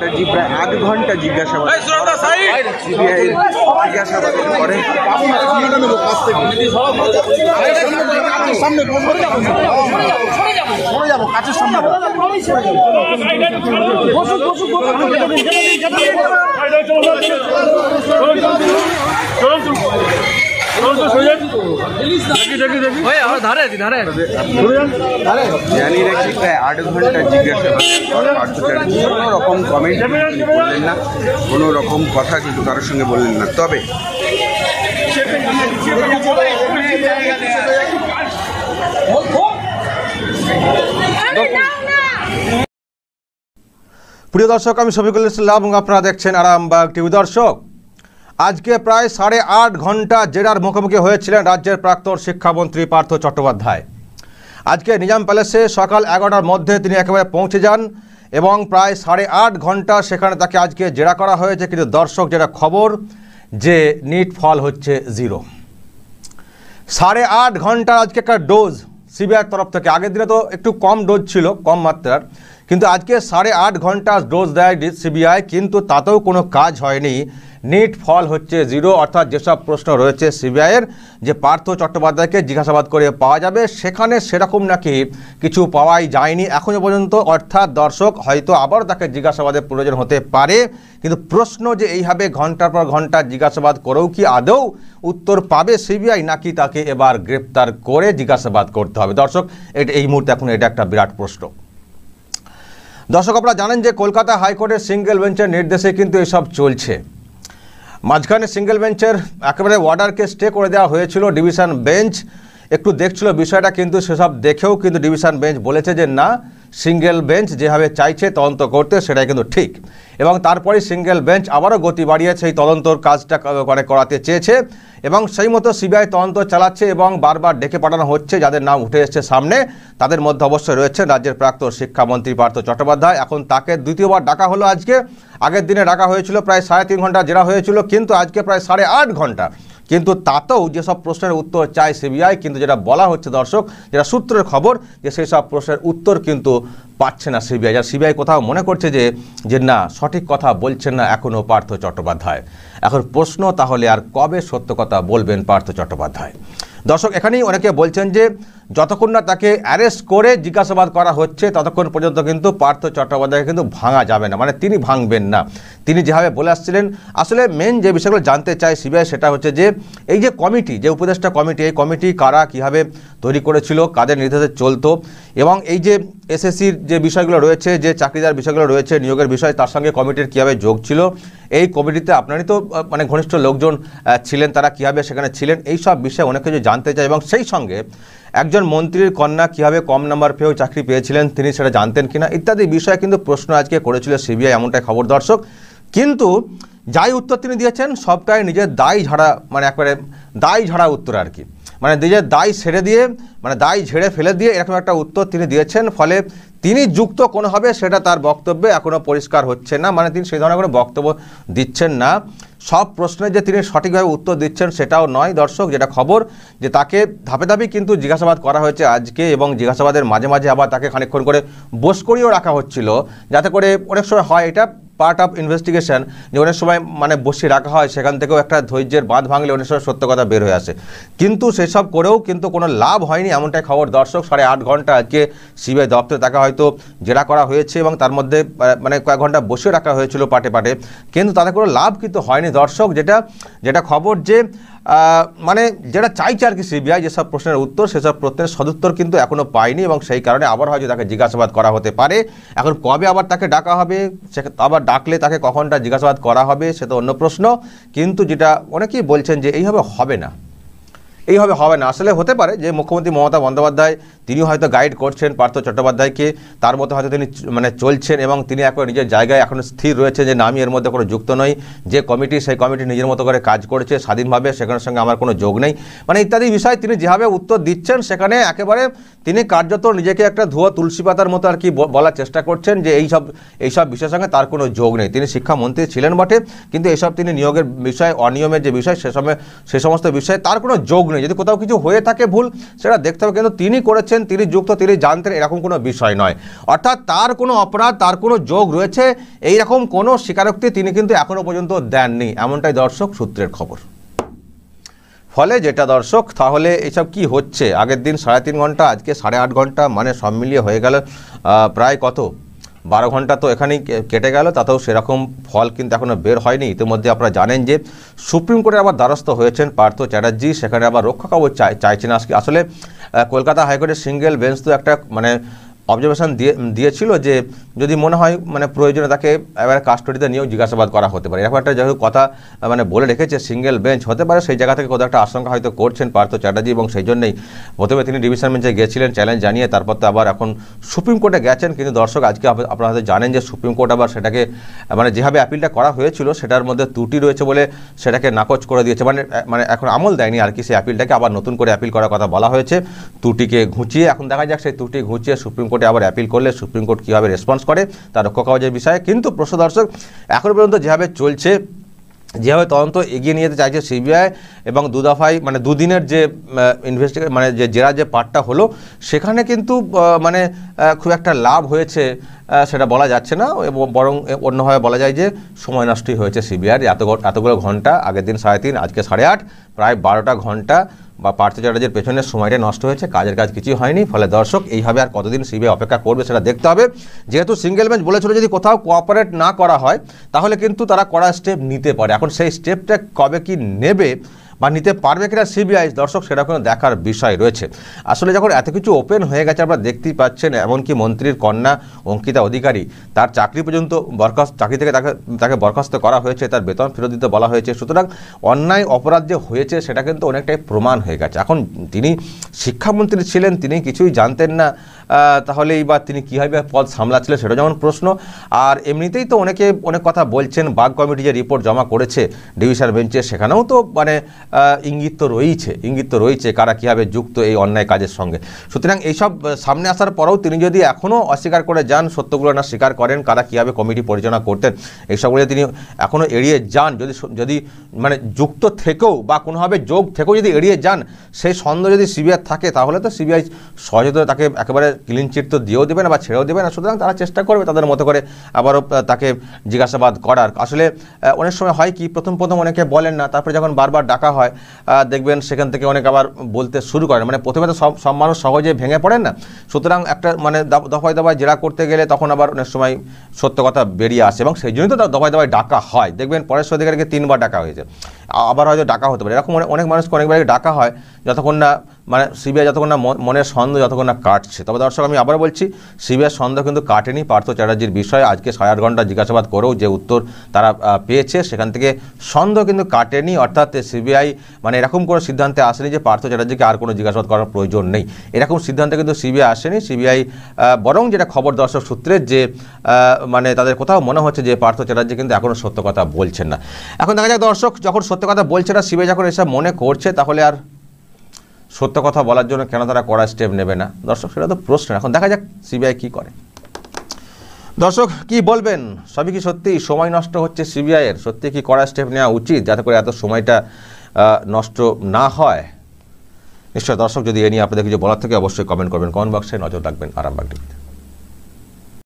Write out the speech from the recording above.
প্রায় আধ ঘন্টা জিজ্ঞাসাবাদ সিবিআইয়ের জিজ্ঞাসাবাদের পরে চলুন চলুন কোনোরকম প্রায় আট ঘন্টা কোনো রকম কমেন্ট বললেন না কোনো রকম কথা কিন্তু কারোর সঙ্গে বললেন না তবে প্রিয় দর্শক আমি সফিকুল ইসলাম এবং আপনারা দেখছেন আরামবাগ টিভি দর্শক আজকে প্রায় সাড়ে আট ঘন্টা জেরার মুখোমুখি হয়েছিলেন রাজ্যের প্রাক্তন শিক্ষামন্ত্রী পার্থ চট্টোপাধ্যায় আজকে নিজাম প্যালেসে সকাল এগারোটার মধ্যে তিনি একেবারে পৌঁছে যান এবং প্রায় সাড়ে আট ঘন্টা সেখানে তাকে আজকে জেরা করা হয়েছে কিন্তু দর্শক যেটা খবর যে নিট ফল হচ্ছে জিরো সাড়ে আট ঘন্টা আজকে একটা ডোজ সিবিআইয়ের তরফ থেকে আগের দিনে তো একটু কম ডোজ ছিল কম মাত্রার কিন্তু আজকে সাড়ে আট ঘন্টা ডোজ দেয় সিবিআই কিন্তু তাতেও কোনো কাজ হয়নি নিট ফল হচ্ছে জিরো অর্থাৎ যেসব প্রশ্ন রয়েছে সিবিআইয়ের যে পার্থ চট্টোপাধ্যায়কে জিজ্ঞাসাবাদ করে পাওয়া যাবে সেখানে সেরকম নাকি কিছু পাওয়াই যায়নি এখনও পর্যন্ত অর্থাৎ দর্শক হয়তো আবার তাকে জিজ্ঞাসাবাদের প্রয়োজন হতে পারে কিন্তু প্রশ্ন যে এইভাবে ঘন্টার পর ঘন্টা জিজ্ঞাসাবাদ করেও কি আদৌ উত্তর পাবে সিবিআই নাকি তাকে এবার গ্রেপ্তার করে জিজ্ঞাসাবাদ করতে হবে দর্শক এটা এই মুহূর্তে এখন এটা একটা বিরাট প্রশ্ন দর্শক আপনারা জানেন যে কলকাতা হাইকোর্টের সিঙ্গেল বেঞ্চের নির্দেশে কিন্তু এসব চলছে মাঝখানে সিঙ্গেল বেঞ্চের একেবারে ওয়ার্ডারকে স্টে করে দেওয়া হয়েছিল ডিভিশন বেঞ্চ একটু দেখছিল বিষয়টা কিন্তু সেসব দেখেও কিন্তু ডিভিশন বেঞ্চ বলেছে যে না সিঙ্গেল বেঞ্চ যেভাবে চাইছে তদন্ত করতে সেটাই কিন্তু ঠিক এবং তারপরে সিঙ্গেল বেঞ্চ আবারও গতি বাড়িয়েছে সেই তদন্তর কাজটা করে মানে করাতে চেয়েছে এবং সেই মতো সিবিআই তদন্ত চালাচ্ছে এবং বারবার ডেকে পাঠানো হচ্ছে যাদের নাম উঠে এসছে সামনে তাদের মধ্যে অবশ্যই রয়েছে রাজ্যের প্রাক্তন শিক্ষামন্ত্রী পার্থ চট্টোপাধ্যায় এখন তাকে দ্বিতীয়বার ডাকা হলো আজকে আগের দিনে ডাকা হয়েছিল প্রায় সাড়ে তিন ঘন্টা জেরা হয়েছিল কিন্তু আজকে প্রায় সাড়ে আট ঘন্টা কিন্তু তাতেও যেসব প্রশ্নের উত্তর চায় সিবিআই কিন্তু যেটা বলা হচ্ছে দর্শক যেটা সূত্রের খবর যে সেই সব প্রশ্নের উত্তর কিন্তু পাচ্ছে না সিবিআই যা সিবিআই কোথাও মনে করছে যে যে না সঠিক কথা বলছেন না এখনও পার্থ চট্টোপাধ্যায় এখন প্রশ্ন তাহলে আর কবে সত্য কথা বলবেন পার্থ চট্টোপাধ্যায় দর্শক এখানেই অনেকে বলছেন যে যতক্ষণ না তাকে অ্যারেস্ট করে জিজ্ঞাসাবাদ করা হচ্ছে ততক্ষণ পর্যন্ত কিন্তু পার্থ চট্টোপাধ্যায় কিন্তু ভাঙা যাবে না মানে তিনি ভাঙবেন না তিনি যেভাবে বলে আসছিলেন আসলে মেন যে বিষয়গুলো জানতে চায় সিবিআই সেটা হচ্ছে যে এই যে কমিটি যে উপদেষ্টা কমিটি এই কমিটি কারা কীভাবে তৈরি করেছিল কাদের নির্দেশে চলতো এবং এই যে এসএসসির যে বিষয়গুলো রয়েছে যে চাকরিদার বিষয়গুলো রয়েছে নিয়োগের বিষয় তার সঙ্গে কমিটির কীভাবে যোগ ছিল এই কমিটিতে আপনারই তো মানে ঘনিষ্ঠ লোকজন ছিলেন তারা কীভাবে সেখানে ছিলেন এই সব বিষয়ে অনেক কিছু জানতে চায় এবং সেই সঙ্গে একজন মন্ত্রীর কন্যা কীভাবে কম নাম্বার পেয়েও চাকরি পেয়েছিলেন তিনি সেটা জানতেন কিনা ইত্যাদি বিষয়ে কিন্তু প্রশ্ন আজকে করেছিল সিবিআই এমনটাই খবর দর্শক কিন্তু যাই উত্তর তিনি দিয়েছেন সবটাই নিজের দায় ঝাড়া মানে একবারে দায় ঝাড়া উত্তর আর কি মানে নিজের দায় ছেড়ে দিয়ে মানে দায় ঝেড়ে ফেলে দিয়ে এরকম একটা উত্তর তিনি দিয়েছেন ফলে তিনি যুক্ত কোনো হবে সেটা তার বক্তব্যে এখনও পরিষ্কার হচ্ছে না মানে তিনি সেই ধরনের কোনো বক্তব্য দিচ্ছেন না সব প্রশ্নের যে তিনি সঠিকভাবে উত্তর দিচ্ছেন সেটাও নয় দর্শক যেটা খবর যে তাকে ধাপে ধাপে কিন্তু জিজ্ঞাসাবাদ করা হয়েছে আজকে এবং জিজ্ঞাসাবাদের মাঝে মাঝে আবার তাকে খানিক্ষণ করে বোস করিয়েও রাখা হচ্ছিল যাতে করে অনেক সময় হয় এটা পার্ট অফ ইনভেস্টিগেশন যে অনেক সময় মানে বসিয়ে রাখা হয় সেখান থেকেও একটা ধৈর্যের বাঁধ ভাঙলে অনেক সময় সত্য কথা বের হয়ে আসে কিন্তু সেসব করেও কিন্তু কোনো লাভ হয়নি এমনটাই খবর দর্শক সাড়ে আট ঘন্টা আজকে সিবিআই দপ্তরে তাকে হয়তো জেরা করা হয়েছে এবং তার মধ্যে মানে কয়েক ঘন্টা বসিয়ে রাখা হয়েছিল পাটে পাটে কিন্তু তাতে কোনো লাভ কিন্তু হয়নি দর্শক যেটা যেটা খবর যে মানে যেটা চাইছে আর কি সিবিআই যেসব প্রশ্নের উত্তর সেসব প্রশ্নের সদুত্তর কিন্তু এখনও পায়নি এবং সেই কারণে আবার হয়তো তাকে জিজ্ঞাসাবাদ করা হতে পারে এখন কবে আবার তাকে ডাকা হবে সে আবার ডাকলে তাকে কখনটা জিজ্ঞাসাবাদ করা হবে সে তো অন্য প্রশ্ন কিন্তু যেটা অনেকেই বলছেন যে এইভাবে হবে না এইভাবে হবে না আসলে হতে পারে যে মুখ্যমন্ত্রী মমতা বন্দ্যোপাধ্যায় তিনি হয়তো গাইড করছেন পার্থ চট্টোপাধ্যায়কে তার মতো হয়তো তিনি মানে চলছেন এবং তিনি এখন নিজের জায়গায় এখন স্থির রয়েছে যে নামি এর মধ্যে কোনো যুক্ত নই যে কমিটি সেই কমিটি নিজের মতো করে কাজ করেছে স্বাধীনভাবে সেখানের সঙ্গে আমার কোনো যোগ নেই মানে ইত্যাদি বিষয় তিনি যেভাবে উত্তর দিচ্ছেন সেখানে একেবারে তিনি কার্যত নিজেকে একটা ধোয়া তুলসী পাতার মতো আর কি বলার চেষ্টা করছেন যে এইসব এইসব বিষয়ের সঙ্গে তার কোনো যোগ নেই তিনি শিক্ষামন্ত্রী ছিলেন বটে কিন্তু এসব তিনি নিয়োগের বিষয় অনিয়মের যে বিষয় সে সময় সে সমস্ত বিষয়ে তার কোনো যোগ নেই যদি কোথাও কিছু হয়ে থাকে ভুল সেটা দেখতে হবে কিন্তু তিনি করেছেন করছেন তিনি যুক্ত তিনি জানতেন এরকম কোনো বিষয় নয় অর্থাৎ তার কোনো অপরাধ তার কোনো যোগ রয়েছে এই রকম কোনো স্বীকারোক্তি তিনি কিন্তু এখনও পর্যন্ত দেননি এমনটাই দর্শক সূত্রের খবর ফলে যেটা দর্শক তাহলে এসব কি হচ্ছে আগের দিন সাড়ে তিন ঘন্টা আজকে সাড়ে আট ঘন্টা মানে সব মিলিয়ে হয়ে গেল প্রায় কত বারো ঘন্টা তো এখানেই কেটে গেল তাতেও সেরকম ফল কিন্তু এখনও বের হয়নি ইতিমধ্যে আপনারা জানেন যে সুপ্রিম কোর্টে আবার দ্বারস্থ হয়েছেন পার্থ চ্যাটার্জি সেখানে আবার রক্ষা কবচ চাইছেন আজকে আসলে কলকাতা হাইকোর্টের সিঙ্গেল বেঞ্চ তো একটা মানে অবজারভেশন দিয়ে দিয়েছিল যে যদি মনে হয় মানে প্রয়োজনে তাকে এবার কাস্টডিতে নিয়েও জিজ্ঞাসাবাদ করা হতে পারে এরকম একটা যেহেতু কথা মানে বলে রেখেছে সিঙ্গেল বেঞ্চ হতে পারে সেই জায়গা থেকে কোথাও একটা আশঙ্কা হয়তো করছেন পার্থ চ্যাটার্জি এবং সেই জন্যই প্রথমে তিনি ডিভিশন বেঞ্চে গেছিলেন চ্যালেঞ্জ জানিয়ে তারপর তো আবার এখন সুপ্রিম কোর্টে গেছেন কিন্তু দর্শক আজকে আপনারা হয়তো জানেন যে সুপ্রিম কোর্ট আবার সেটাকে মানে যেভাবে অ্যাপিলটা করা হয়েছিল সেটার মধ্যে ত্রুটি রয়েছে বলে সেটাকে নাকচ করে দিয়েছে মানে মানে এখন আমল দেয়নি আর কি সেই অ্যাপিলটাকে আবার নতুন করে অ্যাপিল করার কথা বলা হয়েছে ত্রুটিকে ঘুঁচিয়ে এখন দেখা যাক সেই ত্রুটি ঘুঁচিয়ে সুপ্রিম কোর্টে আবার অ্যাপিল করলে সুপ্রিম কোর্ট কীভাবে রেসপন্স করে তা রক্ষ কবচের বিষয়ে কিন্তু প্রশ্ন দর্শক এখন পর্যন্ত যেভাবে চলছে যেভাবে তদন্ত এগিয়ে নিয়ে যেতে চাইছে সিবিআই এবং দু মানে দুদিনের যে ইনভেস্টিগেশন মানে যে জেরা যে পার্টটা হলো সেখানে কিন্তু মানে খুব একটা লাভ হয়েছে সেটা বলা যাচ্ছে না এবং বরং অন্যভাবে বলা যায় যে সময় নষ্টই হয়েছে সিবিআইয়ের এত এতগুলো ঘন্টা আগের দিন সাড়ে তিন আজকে সাড়ে আট প্রায় বারোটা ঘন্টা বা পার্থ চ্যাটার্জির পেছনে সময়টা নষ্ট হয়েছে কাজের কাজ কিছুই হয়নি ফলে দর্শক এইভাবে আর কতদিন সিবিআই অপেক্ষা করবে সেটা দেখতে হবে যেহেতু সিঙ্গেল বেঞ্চ বলেছিল যদি কোথাও কোঅপারেট না করা হয় তাহলে কিন্তু তারা করা স্টেপ নিতে পারে এখন সেই স্টেপটা কবে কি নেবে বা নিতে পারবে কিনা সিবিআই দর্শক সেটা কোনো দেখার বিষয় রয়েছে আসলে যখন এত কিছু ওপেন হয়ে গেছে আপনারা দেখতেই পাচ্ছেন এমনকি মন্ত্রীর কন্যা অঙ্কিতা অধিকারী তার চাকরি পর্যন্ত বরখাস্ত চাকরি থেকে তাকে তাকে বরখাস্ত করা হয়েছে তার বেতন ফেরত দিতে বলা হয়েছে সুতরাং অন্যায় অপরাধ যে হয়েছে সেটা কিন্তু অনেকটাই প্রমাণ হয়ে গেছে এখন তিনি শিক্ষামন্ত্রী ছিলেন তিনি কিছুই জানতেন না তাহলে এইবার তিনি কীভাবে পদ সামলাচ্ছিলেন সেটা যেমন প্রশ্ন আর এমনিতেই তো অনেকে অনেক কথা বলছেন বাঘ কমিটি যে রিপোর্ট জমা করেছে ডিভিশন বেঞ্চে সেখানেও তো মানে ইঙ্গিত তো রয়েছে ইঙ্গিত তো রয়েছে কারা কীভাবে যুক্ত এই অন্যায় কাজের সঙ্গে সুতরাং এইসব সামনে আসার পরেও তিনি যদি এখনও অস্বীকার করে যান সত্যগুলো না স্বীকার করেন কারা কীভাবে কমিটি পরিচালনা করতেন এইসবগুলো তিনি এখনও এড়িয়ে যান যদি যদি মানে যুক্ত থেকেও বা কোনোভাবে যোগ থেকেও যদি এড়িয়ে যান সেই সন্দেহ যদি সিবিআই থাকে তাহলে তো সিবিআই সহজে তাকে একেবারে ক্লিন চিট তো দিয়েও দেবে না বা ছেড়েও দেবে না সুতরাং তারা চেষ্টা করবে তাদের মতো করে আবারও তাকে জিজ্ঞাসাবাদ করার আসলে অনেক সময় হয় কি প্রথম প্রথম অনেকে বলেন না তারপরে যখন বারবার ডাকা হয় দেখবেন সেখান থেকে অনেক আবার বলতে শুরু করেন মানে প্রথমে তো সব সব মানুষ সহজে ভেঙে পড়েন না সুতরাং একটা মানে দফায় দফায় জেরা করতে গেলে তখন আবার অনেক সময় সত্য কথা বেরিয়ে আসে এবং সেই জন্যই তো দফায় দফায় ডাকা হয় দেখবেন পরেশ অধিকারীকে তিনবার ডাকা হয়েছে আবার হয়তো ডাকা হতে পারে এরকম অনেক মানুষকে অনেকবার ডাকা হয় যতক্ষণ না মানে সিবিআই যতক্ষণ না মনের সন্দেহ যতক্ষণ না কাটছে তবে দর্শক আমি আবার বলছি সিবিআই সন্দেহ কিন্তু কাটেনি পার্থ চ্যাটার্জির বিষয়ে আজকে সাড়ে আট ঘন্টা জিজ্ঞাসাবাদ করেও যে উত্তর তারা পেয়েছে সেখান থেকে সন্দেহ কিন্তু কাটেনি অর্থাৎ সিবিআই মানে এরকম কোনো সিদ্ধান্তে আসেনি যে পার্থ চ্যাটার্জিকে আর কোনো জিজ্ঞাসাবাদ করার প্রয়োজন নেই এরকম সিদ্ধান্তে কিন্তু সিবিআই আসেনি সিবিআই বরং যেটা খবর দর্শক সূত্রে যে মানে তাদের কোথাও মনে হচ্ছে যে পার্থ চ্যাটার্জি কিন্তু এখনও সত্য কথা বলছেন না এখন দেখা যাক দর্শক যখন সত্য কথা বলছে না সিবিআই যখন এসব মনে করছে তাহলে আর সত্য কথা বলার জন্য কেন তারা কড়া স্টেপ নেবে না দর্শক সেটা তো প্রশ্ন এখন দেখা যাক সিবিআই কি করে দর্শক কি বলবেন সবই কি সত্যি সময় নষ্ট হচ্ছে সিবিআইয়ের সত্যি কি কড়া স্টেপ নেওয়া উচিত যাতে করে এত সময়টা নষ্ট না হয় নিশ্চয় দর্শক যদি এ নিয়ে আপনাদের কিছু বলার থেকে অবশ্যই কমেন্ট করবেন কমেন্ট বক্সে নজর রাখবেন আরামবাগ টিভিতে